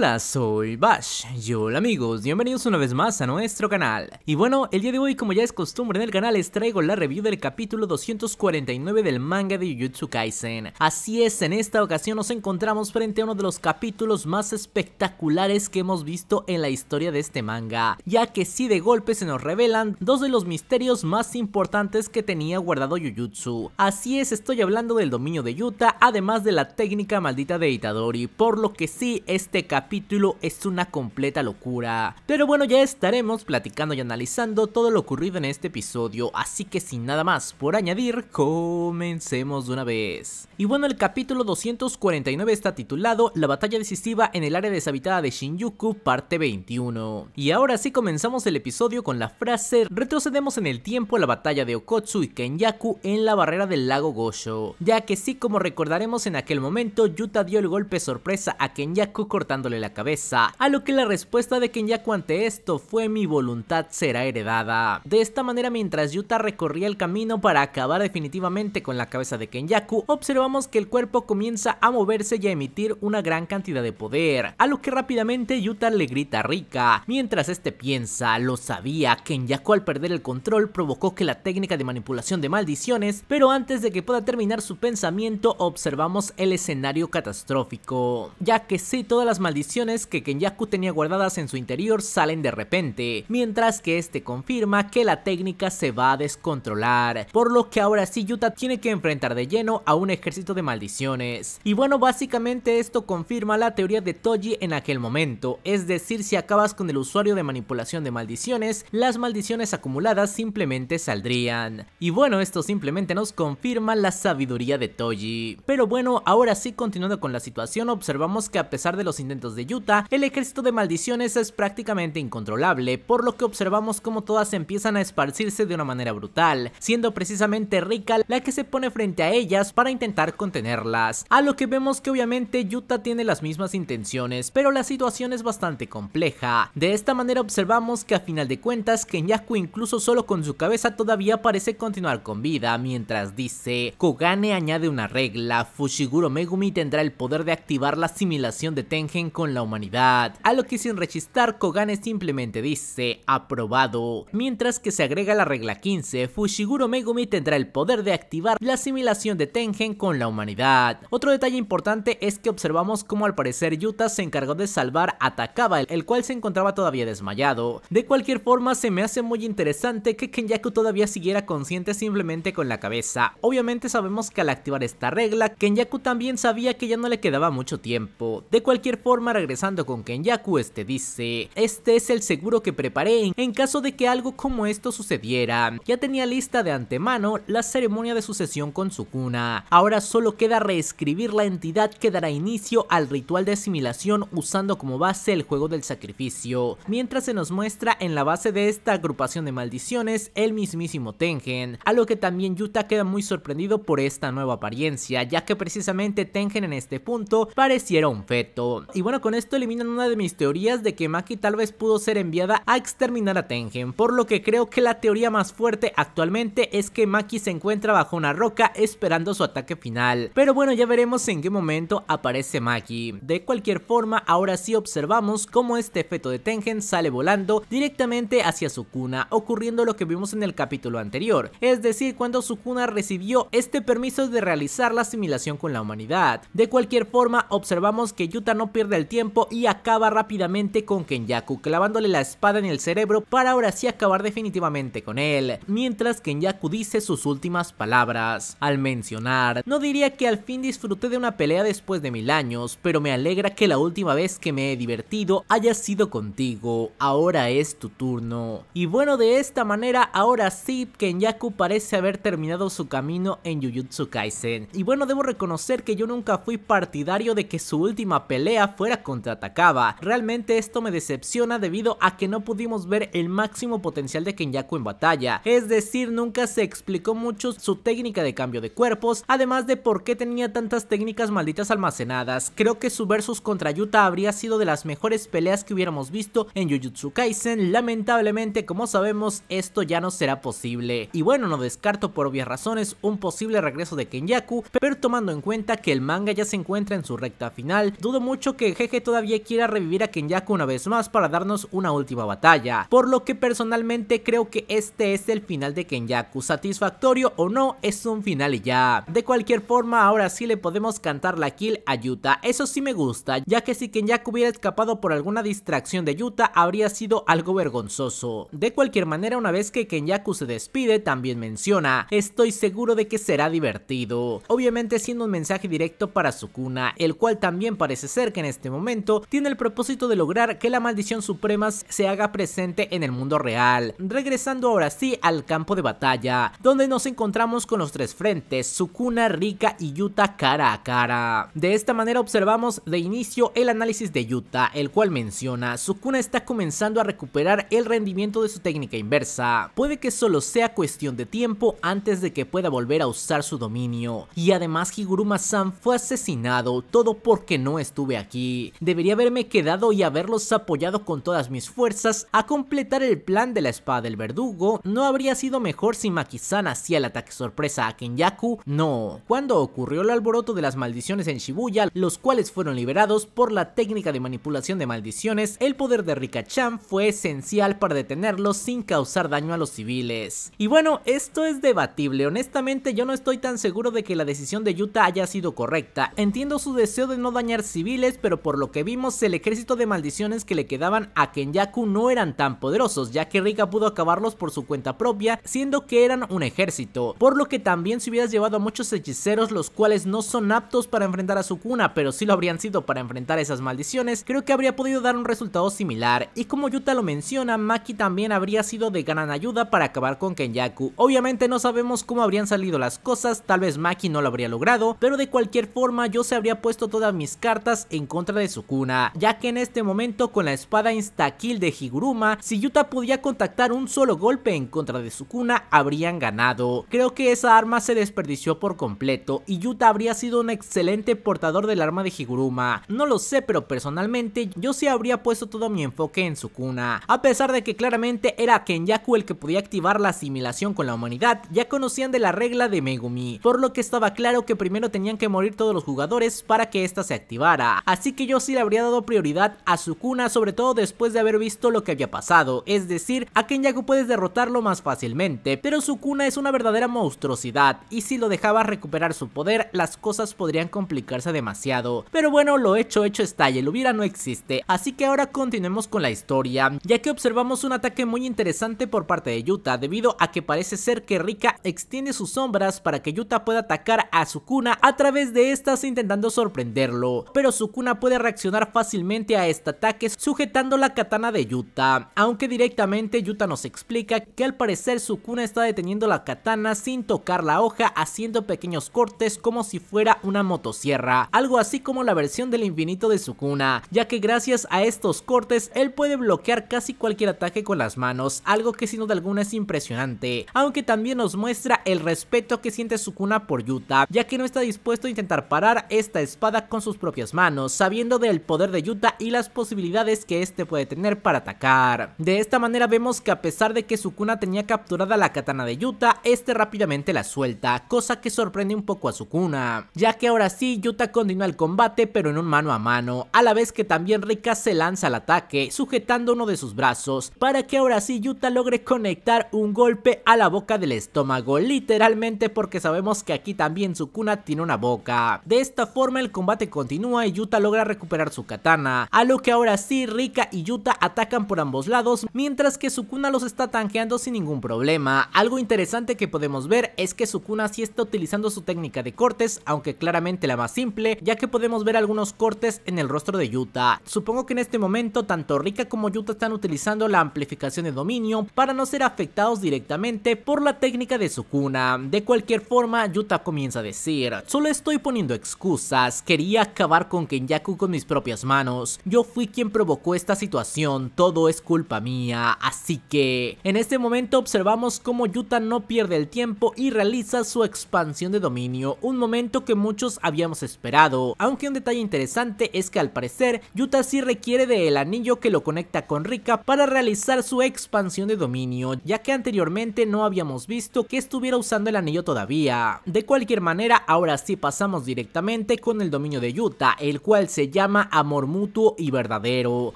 Hola, soy Bash y hola amigos, bienvenidos una vez más a nuestro canal. Y bueno, el día de hoy como ya es costumbre en el canal les traigo la review del capítulo 249 del manga de Jujutsu Kaisen. Así es, en esta ocasión nos encontramos frente a uno de los capítulos más espectaculares que hemos visto en la historia de este manga, ya que si sí, de golpe se nos revelan dos de los misterios más importantes que tenía guardado Jujutsu. Así es, estoy hablando del dominio de Yuta, además de la técnica maldita de Itadori, por lo que sí, este capítulo capítulo es una completa locura. Pero bueno, ya estaremos platicando y analizando todo lo ocurrido en este episodio, así que sin nada más por añadir, comencemos de una vez. Y bueno, el capítulo 249 está titulado La batalla decisiva en el área deshabitada de Shinjuku, parte 21. Y ahora sí comenzamos el episodio con la frase retrocedemos en el tiempo a la batalla de Okotsu y Kenyaku en la barrera del lago Gosho, ya que sí como recordaremos en aquel momento Yuta dio el golpe sorpresa a Kenyaku cortándole la cabeza, a lo que la respuesta de Kenyaku ante esto fue mi voluntad será heredada. De esta manera mientras Yuta recorría el camino para acabar definitivamente con la cabeza de Kenyaku, observamos que el cuerpo comienza a moverse y a emitir una gran cantidad de poder, a lo que rápidamente Yuta le grita a Rika, mientras este piensa, lo sabía, Kenyaku al perder el control provocó que la técnica de manipulación de maldiciones, pero antes de que pueda terminar su pensamiento observamos el escenario catastrófico, ya que si todas las maldiciones que Kenyaku tenía guardadas en su interior salen de repente, mientras que este confirma que la técnica se va a descontrolar, por lo que ahora sí Yuta tiene que enfrentar de lleno a un ejército de maldiciones. Y bueno, básicamente esto confirma la teoría de Toji en aquel momento, es decir, si acabas con el usuario de manipulación de maldiciones, las maldiciones acumuladas simplemente saldrían. Y bueno, esto simplemente nos confirma la sabiduría de Toji. Pero bueno, ahora sí continuando con la situación, observamos que a pesar de los intentos de de Yuta, el ejército de maldiciones es prácticamente incontrolable, por lo que observamos como todas empiezan a esparcirse de una manera brutal, siendo precisamente Rika la que se pone frente a ellas para intentar contenerlas, a lo que vemos que obviamente Yuta tiene las mismas intenciones, pero la situación es bastante compleja. De esta manera observamos que a final de cuentas Kenyaku incluso solo con su cabeza todavía parece continuar con vida, mientras dice, Kogane añade una regla, Fushiguro Megumi tendrá el poder de activar la asimilación de Tengen con la humanidad, a lo que sin rechistar Kogane simplemente dice aprobado. Mientras que se agrega la regla 15, Fushiguro Megumi tendrá el poder de activar la asimilación de Tengen con la humanidad. Otro detalle importante es que observamos cómo al parecer Yuta se encargó de salvar a Takaba, el cual se encontraba todavía desmayado. De cualquier forma, se me hace muy interesante que Kenyaku todavía siguiera consciente simplemente con la cabeza. Obviamente sabemos que al activar esta regla, Kenyaku también sabía que ya no le quedaba mucho tiempo. De cualquier forma, regresando con Kenyaku, este dice, este es el seguro que preparé en caso de que algo como esto sucediera. Ya tenía lista de antemano la ceremonia de sucesión con Sukuna. Ahora solo queda reescribir la entidad que dará inicio al ritual de asimilación usando como base el juego del sacrificio. Mientras se nos muestra en la base de esta agrupación de maldiciones el mismísimo Tengen, a lo que también Yuta queda muy sorprendido por esta nueva apariencia, ya que precisamente Tengen en este punto pareciera un feto. Y bueno, con esto eliminan una de mis teorías de que Maki tal vez pudo ser enviada a exterminar a Tengen, por lo que creo que la teoría más fuerte actualmente es que Maki se encuentra bajo una roca esperando su ataque final. Pero bueno, ya veremos en qué momento aparece Maki. De cualquier forma, ahora sí observamos cómo este feto de Tengen sale volando directamente hacia su cuna, ocurriendo lo que vimos en el capítulo anterior, es decir, cuando su cuna recibió este permiso de realizar la asimilación con la humanidad. De cualquier forma, observamos que Yuta no pierde el tiempo y acaba rápidamente con Kenyaku, clavándole la espada en el cerebro para ahora sí acabar definitivamente con él, mientras Kenyaku dice sus últimas palabras. Al mencionar, no diría que al fin disfruté de una pelea después de mil años, pero me alegra que la última vez que me he divertido haya sido contigo, ahora es tu turno. Y bueno, de esta manera, ahora sí, Kenyaku parece haber terminado su camino en Jujutsu Kaisen. Y bueno, debo reconocer que yo nunca fui partidario de que su última pelea fuera contraatacaba. Realmente esto me decepciona debido a que no pudimos ver el máximo potencial de Kenyaku en batalla, es decir, nunca se explicó mucho su técnica de cambio de cuerpos, además de por qué tenía tantas técnicas malditas almacenadas. Creo que su versus contra Yuta habría sido de las mejores peleas que hubiéramos visto en Jujutsu Kaisen, lamentablemente como sabemos esto ya no será posible. Y bueno, no descarto por obvias razones un posible regreso de Kenyaku, pero tomando en cuenta que el manga ya se encuentra en su recta final, dudo mucho que que todavía quiera revivir a Kenyaku una vez más para darnos una última batalla, por lo que personalmente creo que este es el final de Kenyaku, satisfactorio o no, es un final y ya. De cualquier forma, ahora sí le podemos cantar la kill a Yuta, eso sí me gusta, ya que si Kenyaku hubiera escapado por alguna distracción de Yuta, habría sido algo vergonzoso. De cualquier manera, una vez que Kenyaku se despide, también menciona, estoy seguro de que será divertido. Obviamente siendo un mensaje directo para Sukuna, el cual también parece ser que en este momento momento, tiene el propósito de lograr que la maldición suprema se haga presente en el mundo real. Regresando ahora sí al campo de batalla, donde nos encontramos con los tres frentes, Sukuna, Rika y Yuta cara a cara. De esta manera observamos de inicio el análisis de Yuta, el cual menciona, Sukuna está comenzando a recuperar el rendimiento de su técnica inversa, puede que solo sea cuestión de tiempo antes de que pueda volver a usar su dominio, y además Higuruma-san fue asesinado, todo porque no estuve aquí. Debería haberme quedado y haberlos apoyado con todas mis fuerzas a completar el plan de la espada del verdugo. No habría sido mejor si Makisan hacía el ataque sorpresa a Kenyaku. No. Cuando ocurrió el alboroto de las maldiciones en Shibuya, los cuales fueron liberados por la técnica de manipulación de maldiciones, el poder de Rikachan fue esencial para detenerlos sin causar daño a los civiles. Y bueno, esto es debatible, honestamente yo no estoy tan seguro de que la decisión de Yuta haya sido correcta, entiendo su deseo de no dañar civiles pero por lo que vimos, el ejército de maldiciones que le quedaban a Kenyaku no eran tan poderosos, ya que Rika pudo acabarlos por su cuenta propia, siendo que eran un ejército, por lo que también se hubieras llevado a muchos hechiceros los cuales no son aptos para enfrentar a Sukuna, pero sí lo habrían sido para enfrentar esas maldiciones, creo que habría podido dar un resultado similar, y como Yuta lo menciona, Maki también habría sido de gran ayuda para acabar con Kenyaku, obviamente no sabemos cómo habrían salido las cosas, tal vez Maki no lo habría logrado, pero de cualquier forma yo se habría puesto todas mis cartas en contra de Sukuna, ya que en este momento con la espada insta-kill de Higuruma, si Yuta podía contactar un solo golpe en contra de Sukuna, habrían ganado. Creo que esa arma se desperdició por completo y Yuta habría sido un excelente portador del arma de Higuruma. No lo sé, pero personalmente yo sí habría puesto todo mi enfoque en Sukuna, a pesar de que claramente era Kenyaku el que podía activar la asimilación con la humanidad, ya conocían de la regla de Megumi, por lo que estaba claro que primero tenían que morir todos los jugadores para que esta se activara, así que yo sí le habría dado prioridad a su cuna sobre todo después de haber visto lo que había pasado, es decir, a Kenyaku puedes derrotarlo más fácilmente, pero su cuna es una verdadera monstruosidad y si lo dejaba recuperar su poder, las cosas podrían complicarse demasiado. Pero bueno, lo hecho hecho está y el hubiera no existe, así que ahora continuemos con la historia, ya que observamos un ataque muy interesante por parte de Yuta, debido a que parece ser que Rika extiende sus sombras para que Yuta pueda atacar a su cuna a través de estas intentando sorprenderlo, pero Sukuna puede reaccionar fácilmente a este ataque sujetando la katana de Yuta, aunque directamente Yuta nos explica que al parecer Sukuna está deteniendo la katana sin tocar la hoja haciendo pequeños cortes como si fuera una motosierra, algo así como la versión del infinito de Sukuna, ya que gracias a estos cortes él puede bloquear casi cualquier ataque con las manos, algo que sin duda alguna es impresionante, aunque también nos muestra el respeto que siente Sukuna por Yuta, ya que no está dispuesto a intentar parar esta espada con sus propias manos, sabiendo del poder de Yuta y las posibilidades que este puede tener para atacar. De esta manera vemos que a pesar de que Sukuna tenía capturada la katana de Yuta, este rápidamente la suelta, cosa que sorprende un poco a Sukuna, ya que ahora sí Yuta continúa el combate pero en un mano a mano, a la vez que también Rika se lanza al ataque sujetando uno de sus brazos para que ahora sí Yuta logre conectar un golpe a la boca del estómago, literalmente porque sabemos que aquí también Sukuna tiene una boca. De esta forma el combate continúa y Yuta logra recuperar su katana, a lo que ahora sí Rika y Yuta atacan por ambos lados, mientras que Sukuna los está tanqueando sin ningún problema. Algo interesante que podemos ver es que Sukuna sí está utilizando su técnica de cortes, aunque claramente la más simple, ya que podemos ver algunos cortes en el rostro de Yuta. Supongo que en este momento tanto Rika como Yuta están utilizando la amplificación de dominio para no ser afectados directamente por la técnica de Sukuna. De cualquier forma, Yuta comienza a decir, solo estoy poniendo excusas, quería acabar con Kenyaku mis propias manos. Yo fui quien provocó esta situación, todo es culpa mía, así que... En este momento observamos cómo Yuta no pierde el tiempo y realiza su expansión de dominio, un momento que muchos habíamos esperado, aunque un detalle interesante es que al parecer Yuta sí requiere del anillo que lo conecta con Rika para realizar su expansión de dominio, ya que anteriormente no habíamos visto que estuviera usando el anillo todavía. De cualquier manera, ahora sí pasamos directamente con el dominio de Yuta, el cual se llama amor mutuo y verdadero,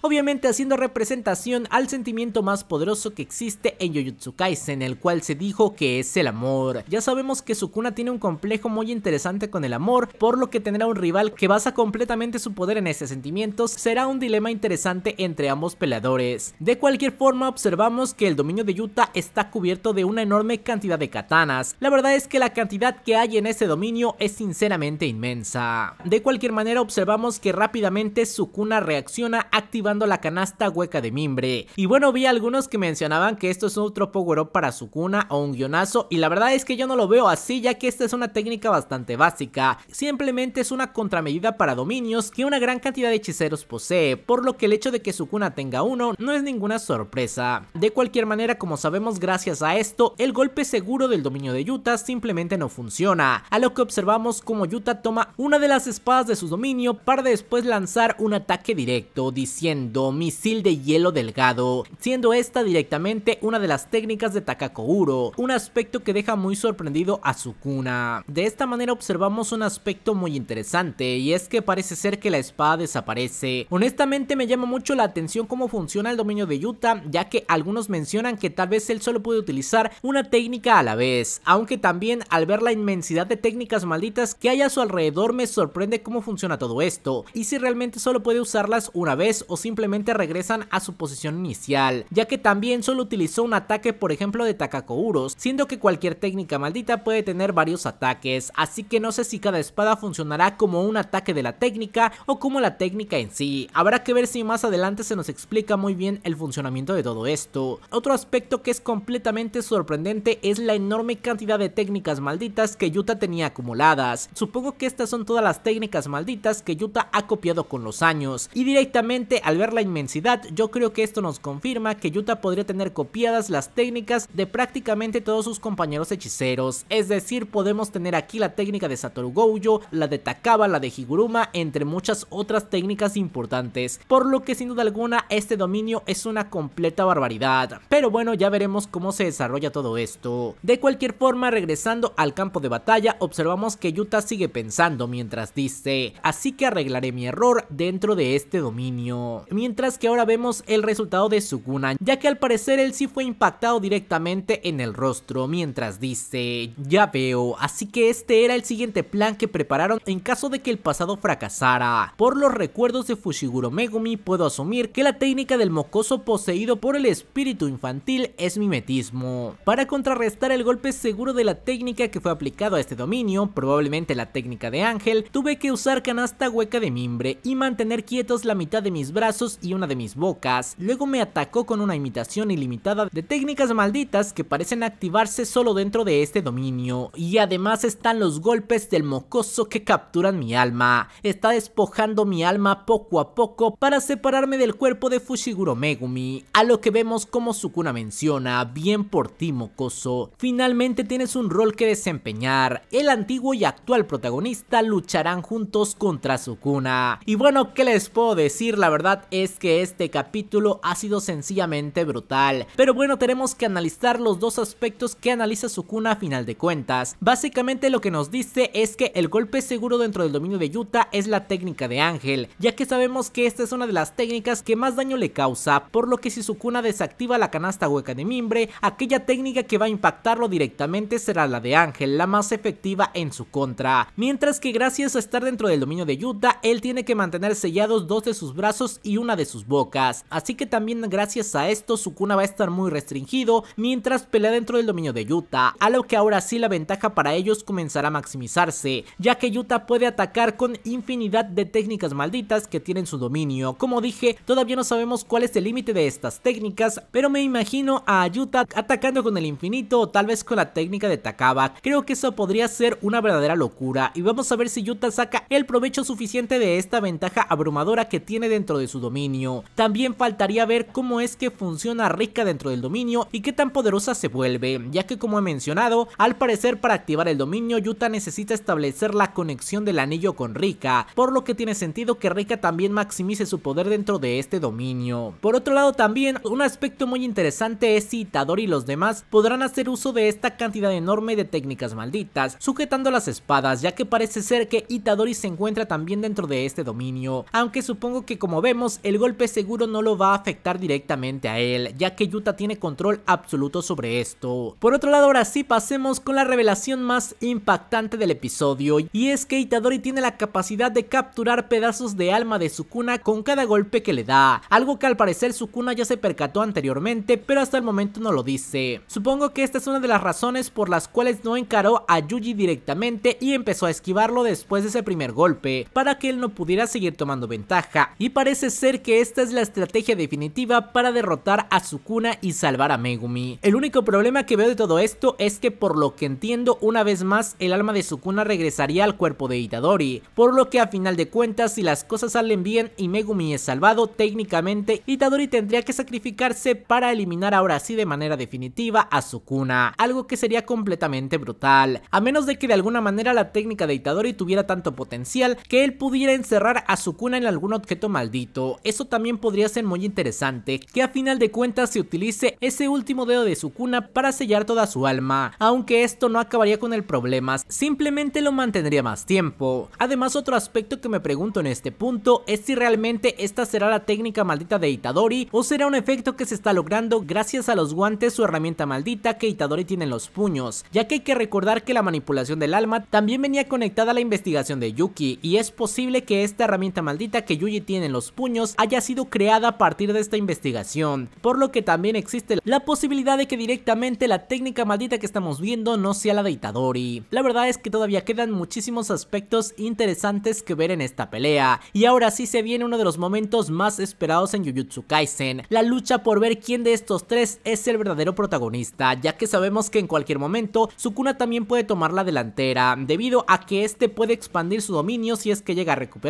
obviamente haciendo representación al sentimiento más poderoso que existe en Jujutsu Kaisen, el cual se dijo que es el amor. Ya sabemos que Sukuna tiene un complejo muy interesante con el amor, por lo que tener a un rival que basa completamente su poder en ese sentimiento, será un dilema interesante entre ambos peleadores. De cualquier forma, observamos que el dominio de Yuta está cubierto de una enorme cantidad de katanas. La verdad es que la cantidad que hay en ese dominio es sinceramente inmensa. De cualquier manera, observamos que rápidamente rápidamente Sukuna reacciona activando la canasta hueca de mimbre. Y bueno, vi algunos que mencionaban que esto es un tropo up para Sukuna o un guionazo y la verdad es que yo no lo veo así ya que esta es una técnica bastante básica. Simplemente es una contramedida para dominios que una gran cantidad de hechiceros posee, por lo que el hecho de que Sukuna tenga uno no es ninguna sorpresa. De cualquier manera, como sabemos gracias a esto, el golpe seguro del dominio de Yuta simplemente no funciona, a lo que observamos como Yuta toma una de las espadas de su dominio para después lanzar un ataque directo diciendo misil de hielo delgado, siendo esta directamente una de las técnicas de Uro, un aspecto que deja muy sorprendido a Sukuna. De esta manera observamos un aspecto muy interesante y es que parece ser que la espada desaparece. Honestamente me llama mucho la atención cómo funciona el dominio de Yuta ya que algunos mencionan que tal vez él solo puede utilizar una técnica a la vez, aunque también al ver la inmensidad de técnicas malditas que hay a su alrededor me sorprende cómo funciona todo esto y si realmente solo puede usarlas una vez o simplemente regresan a su posición inicial, ya que también solo utilizó un ataque por ejemplo de Takakouros, siendo que cualquier técnica maldita puede tener varios ataques, así que no sé si cada espada funcionará como un ataque de la técnica o como la técnica en sí, habrá que ver si más adelante se nos explica muy bien el funcionamiento de todo esto. Otro aspecto que es completamente sorprendente es la enorme cantidad de técnicas malditas que Yuta tenía acumuladas, supongo que estas son todas las técnicas malditas que Yuta ha copiado con los años. Y directamente al ver la inmensidad, yo creo que esto nos confirma que Yuta podría tener copiadas las técnicas de prácticamente todos sus compañeros hechiceros. Es decir, podemos tener aquí la técnica de Satoru Gojo, la de Takaba, la de Higuruma, entre muchas otras técnicas importantes. Por lo que sin duda alguna este dominio es una completa barbaridad. Pero bueno, ya veremos cómo se desarrolla todo esto. De cualquier forma, regresando al campo de batalla, observamos que Yuta sigue pensando mientras dice, así que arreglaré mi error dentro de este dominio. Mientras que ahora vemos el resultado de Sukuna, ya que al parecer él sí fue impactado directamente en el rostro, mientras dice, ya veo, así que este era el siguiente plan que prepararon en caso de que el pasado fracasara. Por los recuerdos de Fushiguro Megumi puedo asumir que la técnica del mocoso poseído por el espíritu infantil es mimetismo. Para contrarrestar el golpe seguro de la técnica que fue aplicado a este dominio, probablemente la técnica de Ángel, tuve que usar canasta hueca de mim y mantener quietos la mitad de mis brazos y una de mis bocas. Luego me atacó con una imitación ilimitada de técnicas malditas que parecen activarse solo dentro de este dominio. Y además están los golpes del mocoso que capturan mi alma. Está despojando mi alma poco a poco para separarme del cuerpo de Fushiguro Megumi. A lo que vemos como Sukuna menciona, bien por ti mocoso. Finalmente tienes un rol que desempeñar. El antiguo y actual protagonista lucharán juntos contra Sukuna. Y bueno, ¿qué les puedo decir? La verdad es que este capítulo ha sido sencillamente brutal. Pero bueno, tenemos que analizar los dos aspectos que analiza Sukuna a final de cuentas. Básicamente lo que nos dice es que el golpe seguro dentro del dominio de Yuta es la técnica de Ángel, ya que sabemos que esta es una de las técnicas que más daño le causa, por lo que si Sukuna desactiva la canasta hueca de mimbre, aquella técnica que va a impactarlo directamente será la de Ángel, la más efectiva en su contra. Mientras que gracias a estar dentro del dominio de Yuta, él tiene tiene que mantener sellados dos de sus brazos y una de sus bocas, así que también gracias a esto su cuna va a estar muy restringido mientras pelea dentro del dominio de Yuta, a lo que ahora sí la ventaja para ellos comenzará a maximizarse, ya que Yuta puede atacar con infinidad de técnicas malditas que tienen su dominio. Como dije, todavía no sabemos cuál es el límite de estas técnicas, pero me imagino a Yuta atacando con el infinito o tal vez con la técnica de Takaba. Creo que eso podría ser una verdadera locura y vamos a ver si Yuta saca el provecho suficiente de esto esta ventaja abrumadora que tiene dentro de su dominio. También faltaría ver cómo es que funciona Rika dentro del dominio y qué tan poderosa se vuelve, ya que como he mencionado, al parecer para activar el dominio Yuta necesita establecer la conexión del anillo con Rika, por lo que tiene sentido que Rika también maximice su poder dentro de este dominio. Por otro lado también, un aspecto muy interesante es si Itadori y los demás podrán hacer uso de esta cantidad enorme de técnicas malditas, sujetando las espadas, ya que parece ser que Itadori se encuentra también dentro de este este dominio, aunque supongo que como vemos el golpe seguro no lo va a afectar directamente a él, ya que Yuta tiene control absoluto sobre esto. Por otro lado ahora sí pasemos con la revelación más impactante del episodio y es que Itadori tiene la capacidad de capturar pedazos de alma de Sukuna con cada golpe que le da, algo que al parecer Sukuna ya se percató anteriormente pero hasta el momento no lo dice. Supongo que esta es una de las razones por las cuales no encaró a Yuji directamente y empezó a esquivarlo después de ese primer golpe, para que él no pudiera seguir tomando ventaja y parece ser que esta es la estrategia definitiva para derrotar a Sukuna y salvar a Megumi. El único problema que veo de todo esto es que por lo que entiendo una vez más el alma de Sukuna regresaría al cuerpo de Itadori, por lo que a final de cuentas si las cosas salen bien y Megumi es salvado técnicamente Itadori tendría que sacrificarse para eliminar ahora sí de manera definitiva a Sukuna, algo que sería completamente brutal, a menos de que de alguna manera la técnica de Itadori tuviera tanto potencial que él pudiera encerrar a su cuna en algún objeto maldito. Eso también podría ser muy interesante, que a final de cuentas se utilice ese último dedo de su cuna para sellar toda su alma, aunque esto no acabaría con el problema, simplemente lo mantendría más tiempo. Además otro aspecto que me pregunto en este punto es si realmente esta será la técnica maldita de Itadori o será un efecto que se está logrando gracias a los guantes o herramienta maldita que Itadori tiene en los puños, ya que hay que recordar que la manipulación del alma también venía conectada a la investigación de Yuki y es posible que que esta herramienta maldita que Yuji tiene en los puños haya sido creada a partir de esta investigación, por lo que también existe la posibilidad de que directamente la técnica maldita que estamos viendo no sea la de Itadori. La verdad es que todavía quedan muchísimos aspectos interesantes que ver en esta pelea, y ahora sí se viene uno de los momentos más esperados en Jujutsu Kaisen, la lucha por ver quién de estos tres es el verdadero protagonista, ya que sabemos que en cualquier momento Sukuna también puede tomar la delantera, debido a que este puede expandir su dominio si es que llega a recuperar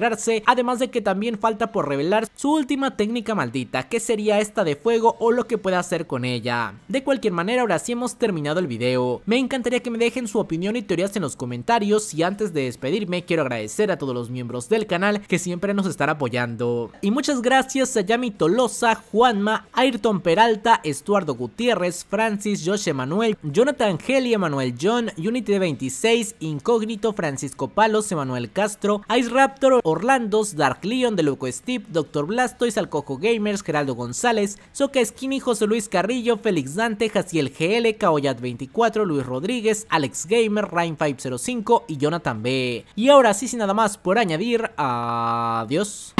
además de que también falta por revelar su última técnica maldita, que sería esta de fuego o lo que pueda hacer con ella. De cualquier manera, ahora sí hemos terminado el video. Me encantaría que me dejen su opinión y teorías en los comentarios y antes de despedirme quiero agradecer a todos los miembros del canal que siempre nos están apoyando. Y muchas gracias a Yami Tolosa, Juanma, Ayrton Peralta, Estuardo Gutiérrez, Francis, Josh Emanuel, Jonathan Geli, Emanuel John, Unity 26, Incógnito, Francisco Palos, Emanuel Castro, Ice Raptor, Orlandos, Dark Leon, Luco Steve, Doctor Blastoise, Alcojo Gamers, Geraldo González, Soca Skinny, José Luis Carrillo, Félix Dante, Jaciel GL, Caoyat24, Luis Rodríguez, Alex Gamer, Rain505 y Jonathan B. Y ahora sí, sin nada más por añadir, adiós.